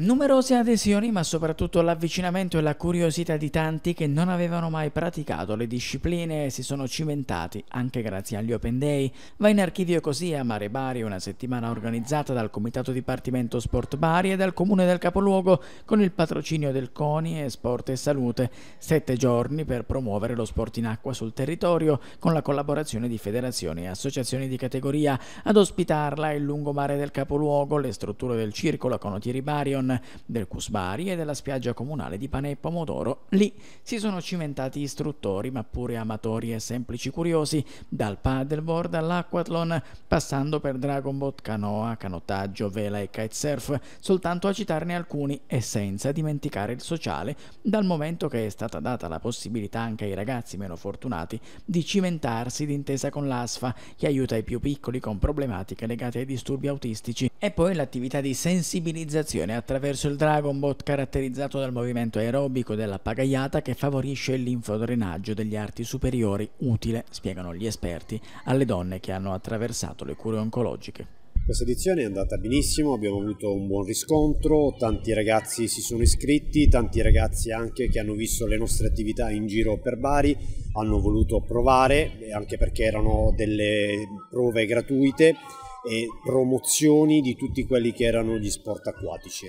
Numerose adesioni, ma soprattutto l'avvicinamento e la curiosità di tanti che non avevano mai praticato le discipline e si sono cimentati anche grazie agli Open Day. Va in archivio così a Mare Bari, una settimana organizzata dal Comitato Dipartimento Sport Bari e dal Comune del Capoluogo con il patrocinio del CONI e Sport e Salute. Sette giorni per promuovere lo sport in acqua sul territorio con la collaborazione di federazioni e associazioni di categoria. Ad ospitarla il lungomare del Capoluogo, le strutture del circolo a Conottieri Barion San, del Cusbari e della spiaggia comunale di Pane e Pomodoro. Lì si sono cimentati istruttori, ma pure amatori e semplici curiosi, dal paddleboard all'aquatlon, passando per dragon boat, canoa, canottaggio, vela e kitesurf, soltanto a citarne alcuni e senza dimenticare il sociale, dal momento che è stata data la possibilità anche ai ragazzi meno fortunati di cimentarsi d'intesa con l'ASFA, che aiuta i più piccoli con problematiche legate ai disturbi autistici, e poi l'attività di sensibilizzazione attraverso attraverso il Dragon Bot caratterizzato dal movimento aerobico della pagaiata che favorisce l'infodrenaggio degli arti superiori, utile, spiegano gli esperti, alle donne che hanno attraversato le cure oncologiche. Questa edizione è andata benissimo, abbiamo avuto un buon riscontro, tanti ragazzi si sono iscritti, tanti ragazzi anche che hanno visto le nostre attività in giro per Bari hanno voluto provare, eh, anche perché erano delle prove gratuite e promozioni di tutti quelli che erano gli sport acquatici.